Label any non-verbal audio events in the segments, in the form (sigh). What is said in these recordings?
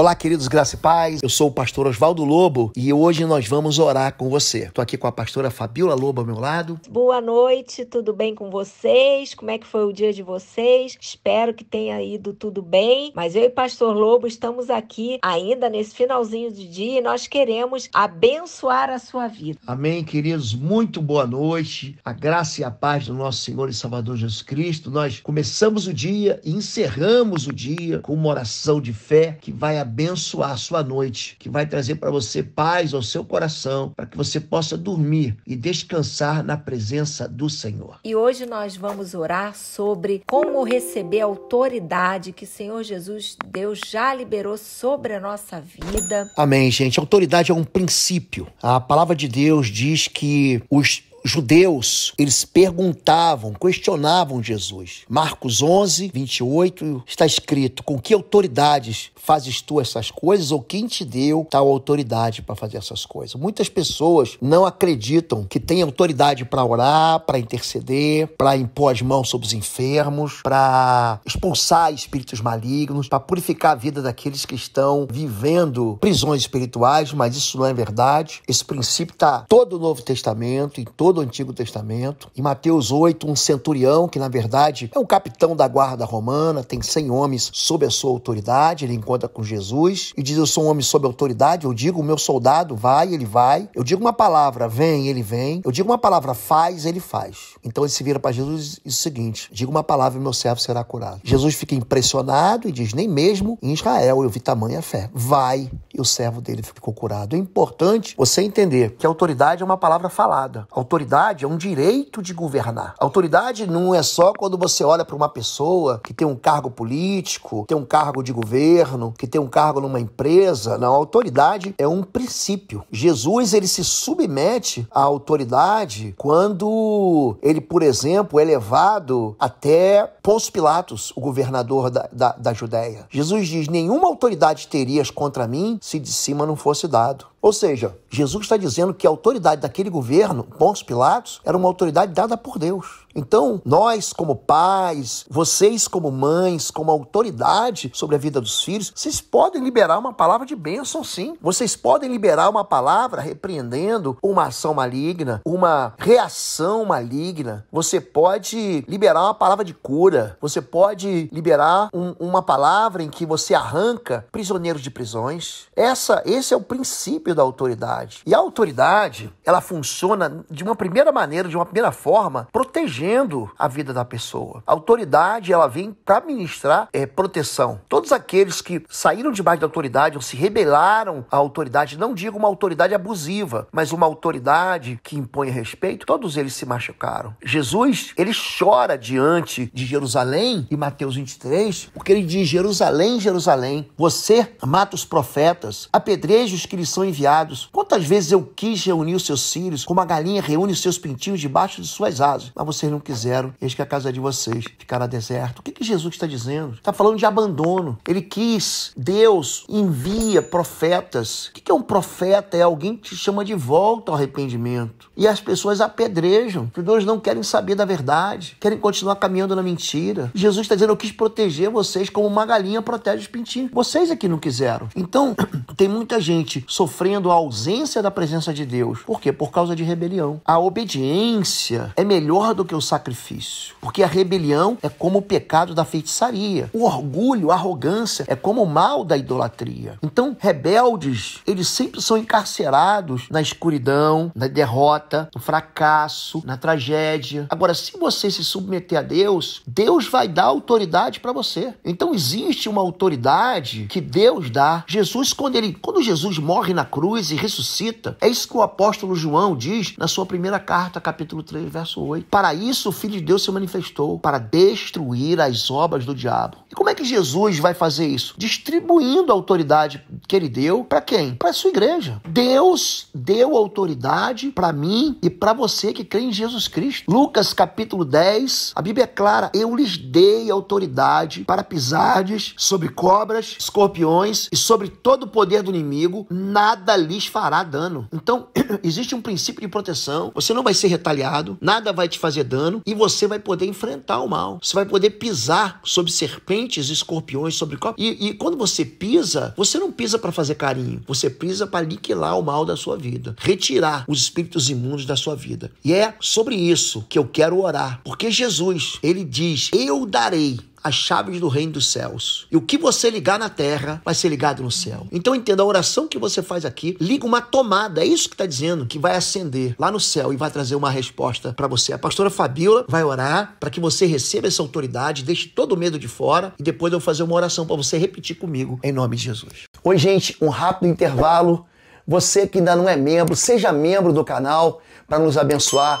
Olá, queridos graça e paz. Eu sou o pastor Oswaldo Lobo e hoje nós vamos orar com você. Estou aqui com a pastora Fabiola Lobo ao meu lado. Boa noite, tudo bem com vocês? Como é que foi o dia de vocês? Espero que tenha ido tudo bem. Mas eu e pastor Lobo estamos aqui ainda nesse finalzinho de dia e nós queremos abençoar a sua vida. Amém, queridos. Muito boa noite. A graça e a paz do nosso Senhor e Salvador Jesus Cristo. Nós começamos o dia e encerramos o dia com uma oração de fé que vai abençoar abençoar a sua noite, que vai trazer para você paz ao seu coração, para que você possa dormir e descansar na presença do Senhor. E hoje nós vamos orar sobre como receber a autoridade que o Senhor Jesus, Deus, já liberou sobre a nossa vida. Amém, gente. Autoridade é um princípio. A palavra de Deus diz que os judeus, eles perguntavam, questionavam Jesus. Marcos 11, 28, está escrito: Com que autoridades fazes tu essas coisas ou quem te deu tal autoridade para fazer essas coisas? Muitas pessoas não acreditam que tem autoridade para orar, para interceder, para impor as mãos sobre os enfermos, para expulsar espíritos malignos, para purificar a vida daqueles que estão vivendo prisões espirituais, mas isso não é verdade. Esse princípio está todo o Novo Testamento, em todo todo o Antigo Testamento. Em Mateus 8, um centurião, que na verdade é um capitão da guarda romana, tem 100 homens sob a sua autoridade, ele encontra com Jesus e diz: Eu sou um homem sob autoridade, eu digo, o meu soldado vai, ele vai. Eu digo uma palavra, vem, ele vem. Eu digo uma palavra, faz, ele faz. Então ele se vira para Jesus e diz o seguinte: Digo uma palavra e meu servo será curado. Jesus fica impressionado e diz: Nem mesmo em Israel eu vi tamanha fé. Vai, e o servo dele ficou curado. É importante você entender que autoridade é uma palavra falada. Autoridade autoridade é um direito de governar. Autoridade não é só quando você olha para uma pessoa que tem um cargo político, tem um cargo de governo, que tem um cargo numa empresa. Não, autoridade é um princípio. Jesus ele se submete à autoridade quando ele, por exemplo, é levado até Pôncio Pilatos, o governador da, da, da Judéia. Jesus diz: nenhuma autoridade terias contra mim se de cima não fosse dado. Ou seja, Jesus está dizendo que a autoridade daquele governo, Pôncio Pilatos, era uma autoridade dada por Deus. Então, nós, como pais, vocês, como mães, como autoridade sobre a vida dos filhos, vocês podem liberar uma palavra de bênção, sim. Vocês podem liberar uma palavra repreendendo uma ação maligna, uma reação maligna. Você pode liberar uma palavra de cura. Você pode liberar um, uma palavra em que você arranca prisioneiros de prisões. Essa, esse é o princípio da autoridade. E a autoridade, ela funciona de uma primeira maneira, de uma primeira forma, protegendo a vida da pessoa. A autoridade, ela vem para ministrar é, proteção. Todos aqueles que saíram debaixo da autoridade ou se rebelaram à autoridade, não digo uma autoridade abusiva, mas uma autoridade que impõe respeito, todos eles se machucaram. Jesus, ele chora diante de Jerusalém, em Mateus 23, porque ele diz: Jerusalém, Jerusalém, você mata os profetas, apedreja os que lhes são enviados. Quantas vezes eu quis reunir os seus filhos, como a galinha reúne os seus pintinhos debaixo de suas asas, mas vocês não quiseram, eis que a casa é de vocês ficará deserta. O que, que Jesus está dizendo? Está falando de abandono. Ele quis, Deus envia profetas. O que, que é um profeta? É alguém que te chama de volta ao arrependimento. E as pessoas apedrejam. Os Deus não querem saber da verdade, querem continuar caminhando na mentira. Jesus está dizendo: Eu quis proteger vocês como uma galinha protege os pintinhos. Vocês aqui é não quiseram. Então, (clears throat) tem muita gente sofrendo a ausência da presença de Deus. Por quê? Por causa de rebelião. A obediência é melhor maior do que o sacrifício. Porque a rebelião é como o pecado da feitiçaria. O orgulho, a arrogância é como o mal da idolatria. Então, rebeldes, eles sempre são encarcerados na escuridão, na derrota, no fracasso, na tragédia. Agora, se você se submeter a Deus, Deus vai dar autoridade para você. Então, existe uma autoridade que Deus dá. Jesus, quando ele, quando Jesus morre na cruz e ressuscita, é isso que o apóstolo João diz na sua primeira carta, capítulo 3, verso 8 para isso o Filho de Deus se manifestou para destruir as obras do diabo. E como é que Jesus vai fazer isso? Distribuindo a autoridade que ele deu para quem? Para a sua igreja. Deus deu autoridade para mim e para você que crê em Jesus Cristo. Lucas capítulo 10, a Bíblia é clara: eu lhes dei autoridade para pisardes sobre cobras, escorpiões e sobre todo o poder do inimigo, nada lhes fará dano. Então, (clears throat) existe um princípio de proteção. Você não vai ser retaliado, nada vai te fazer fazer dano e você vai poder enfrentar o mal. Você vai poder pisar sobre serpentes, escorpiões, sobre copos. E, e quando você pisa, você não pisa para fazer carinho, você pisa para aniquilar o mal da sua vida, retirar os espíritos imundos da sua vida. E é sobre isso que eu quero orar, porque Jesus, ele diz: Eu darei as chaves do reino dos céus. E o que você ligar na terra vai ser ligado no céu. Então entenda, a oração que você faz aqui liga uma tomada, é isso que está dizendo, que vai acender lá no céu e vai trazer uma resposta para você. A pastora Fabiola vai orar para que você receba essa autoridade, deixe todo o medo de fora e depois eu vou fazer uma oração para você repetir comigo, em nome de Jesus. Oi, gente, um rápido intervalo. Você que ainda não é membro, seja membro do canal para nos abençoar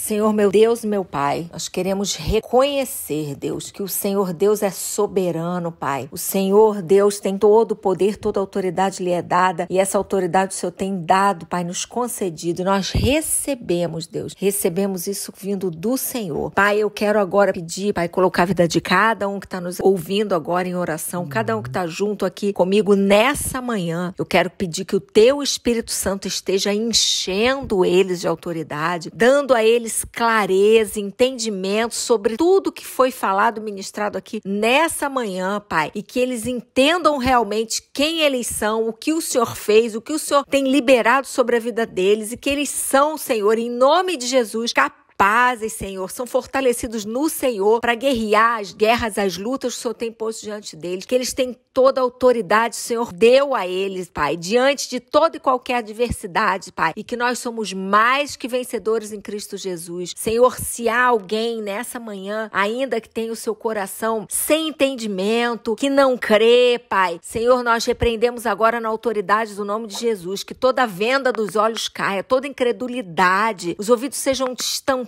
Senhor meu Deus, meu Pai, nós queremos reconhecer, Deus, que o Senhor Deus é soberano, Pai. O Senhor Deus tem todo o poder, toda a autoridade lhe é dada e essa autoridade o Senhor tem dado, Pai, nos concedido. nós recebemos, Deus, recebemos isso vindo do Senhor. Pai, eu quero agora pedir, Pai, colocar a vida de cada um que está nos ouvindo agora em oração, cada um que está junto aqui comigo nessa manhã. Eu quero pedir que o Teu Espírito Santo esteja enchendo eles de autoridade, dando a eles eles clareza, entendimento sobre tudo que foi falado, ministrado aqui nessa manhã, Pai, e que eles entendam realmente quem eles são, o que o Senhor fez, o que o Senhor tem liberado sobre a vida deles e que eles são, Senhor, em nome de Jesus, capazes capazes, Senhor, são fortalecidos no Senhor para guerrear as guerras, as lutas que o Senhor tem posto diante deles, que eles têm toda a autoridade que o Senhor deu a eles, Pai, diante de toda e qualquer adversidade, Pai, e que nós somos mais que vencedores em Cristo Jesus. Senhor, se há alguém nessa manhã ainda que tenha o seu coração sem entendimento, que não crê, Pai, Senhor, nós repreendemos agora na autoridade do nome de Jesus que toda venda dos olhos caia, toda incredulidade, os ouvidos sejam estampados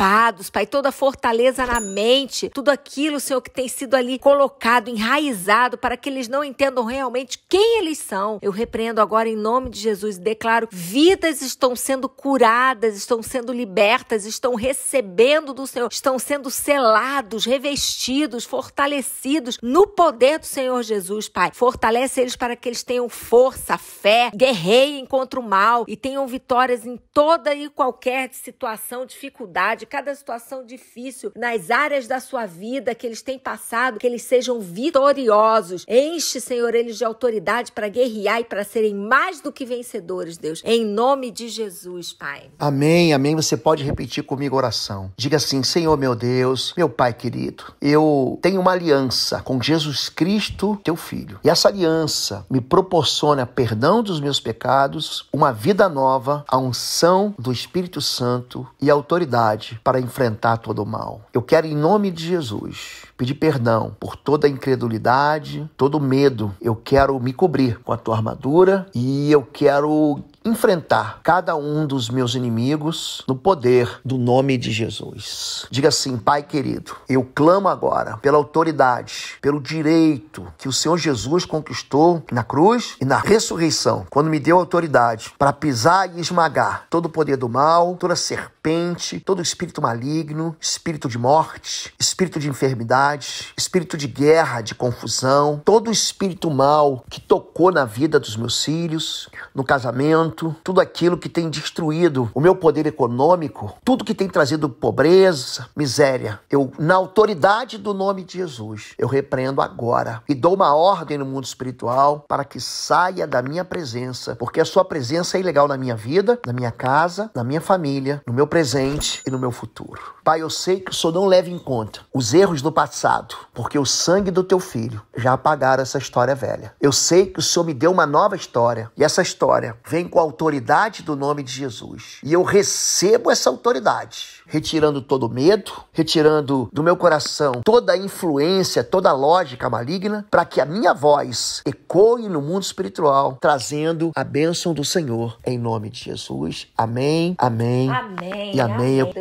equipados, Pai, toda fortaleza na mente, tudo aquilo, Senhor, que tem sido ali colocado, enraizado, para que eles não entendam realmente quem eles são. Eu repreendo agora em nome de Jesus e declaro: vidas estão sendo curadas, estão sendo libertas, estão recebendo do Senhor, estão sendo selados, revestidos, fortalecidos no poder do Senhor Jesus, Pai. Fortalece eles para que eles tenham força, fé, guerreiem contra o mal e tenham vitórias em toda e qualquer situação, dificuldade, cada situação difícil, nas áreas da sua vida que eles têm passado, que eles sejam vitoriosos. Enche, Senhor, eles de autoridade para guerrear e para serem mais do que vencedores, Deus. Em nome de Jesus, Pai. Amém, amém. Você pode repetir comigo a oração. Diga assim: Senhor, meu Deus, meu Pai querido, eu tenho uma aliança com Jesus Cristo, teu filho. E essa aliança me proporciona perdão dos meus pecados, uma vida nova, a unção do Espírito Santo e autoridade para enfrentar todo o mal. Eu quero, em nome de Jesus, pedir perdão por toda a incredulidade, todo o medo. Eu quero me cobrir com a tua armadura e eu quero enfrentar cada um dos meus inimigos no poder do nome de Jesus. Diga assim, Pai querido, eu clamo agora pela autoridade, pelo direito que o Senhor Jesus conquistou na cruz e na ressurreição, quando me deu autoridade para pisar e esmagar todo o poder do mal, toda a serpente, todo o espírito maligno, espírito de morte, espírito de enfermidade espírito de guerra, de confusão, todo o espírito mal que tocou na vida dos meus filhos, no casamento, tudo aquilo que tem destruído o meu poder econômico, tudo que tem trazido pobreza, miséria. Eu, na autoridade do nome de Jesus, eu repreendo agora e dou uma ordem no mundo espiritual para que saia da minha presença, porque a sua presença é ilegal na minha vida, na minha casa, na minha família, no meu presente e no meu futuro. Pai, eu sei que o Senhor não leva em conta os erros do passado passado, porque o sangue do teu filho já apagaram essa história velha. Eu sei que o Senhor me deu uma nova história, e essa história vem com a autoridade do nome de Jesus. E eu recebo essa autoridade, retirando todo medo, retirando do meu coração toda a influência, toda a lógica maligna, para que a minha voz ecoe no mundo espiritual, trazendo a bênção do Senhor em nome de Jesus. Amém. Amém. Amém. E amém. amém.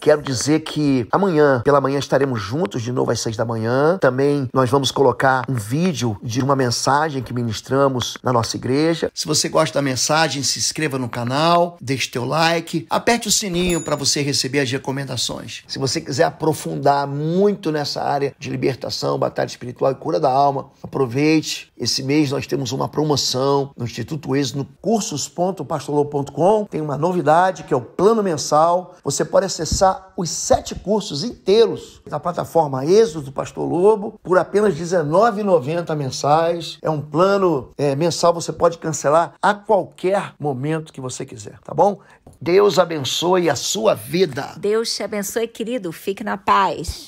quero dizer que amanhã, pela manhã, estaremos juntos de novo às seis da manhã. Também nós vamos colocar um vídeo de uma mensagem que ministramos na nossa igreja. Se você gosta da mensagem, se inscreva no canal, deixe teu like, aperte o sininho para você receber as recomendações. Se você quiser aprofundar muito nessa área de libertação, batalha espiritual e cura da alma, aproveite. Esse mês nós temos uma promoção no Instituto Êxodo, no cursos.pastolou.com. Tem uma novidade que é o plano mensal. Você pode acessar os sete cursos inteiros da plataforma Êxodo meses do Pastor Lobo por apenas R$19,90 mensais. É um plano é, mensal, você pode cancelar a qualquer momento que você quiser, tá bom? Deus abençoe a sua vida. Deus te abençoe, querido. Fique na paz.